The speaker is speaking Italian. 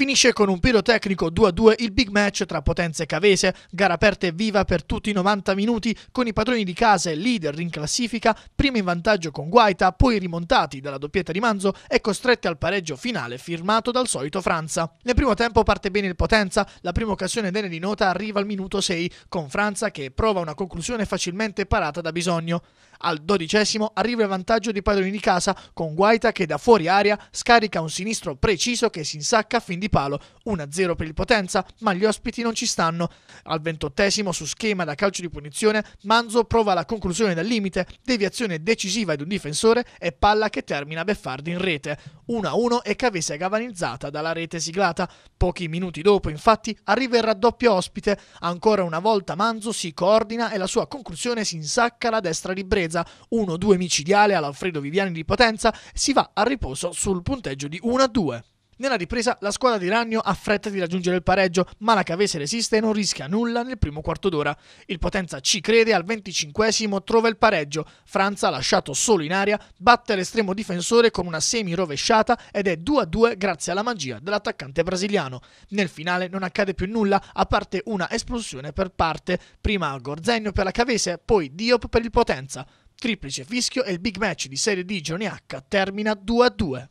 Finisce con un pirotecnico 2-2 il big match tra Potenza e Cavese, gara aperta e viva per tutti i 90 minuti con i padroni di casa e leader in classifica, prima in vantaggio con Guaita, poi rimontati dalla doppietta di Manzo e costretti al pareggio finale firmato dal solito Franza. Nel primo tempo parte bene il Potenza, la prima occasione dene di nota arriva al minuto 6 con Franza che prova una conclusione facilmente parata da Bisogno. Al dodicesimo arriva il vantaggio di padroni di casa con Guaita che da fuori aria scarica un sinistro preciso che si insacca a fin di palo. 1-0 per il Potenza, ma gli ospiti non ci stanno. Al ventottesimo su schema da calcio di punizione, Manzo prova la conclusione dal limite, deviazione decisiva di un difensore e palla che termina Beffardi in rete. 1-1 e Cavese galvanizzata dalla rete siglata. Pochi minuti dopo, infatti, arriva il raddoppio ospite. Ancora una volta Manzo si coordina e la sua conclusione si insacca alla destra di Breda ripresa 1-2 micidiale all'Alfredo Viviani di Potenza si va a riposo sul punteggio di 1-2. Nella ripresa la squadra di Ragno ha fretta di raggiungere il pareggio, ma la Cavese resiste e non rischia nulla nel primo quarto d'ora. Il Potenza ci crede, al 25 trova il pareggio. Franza, lasciato solo in aria, batte l'estremo difensore con una semi rovesciata ed è 2-2 grazie alla magia dell'attaccante brasiliano. Nel finale non accade più nulla, a parte una esplosione per parte, prima Gorzenio per la Cavese, poi Diop per il Potenza. Triplice fischio e il big match di Serie D Girone H termina 2-2.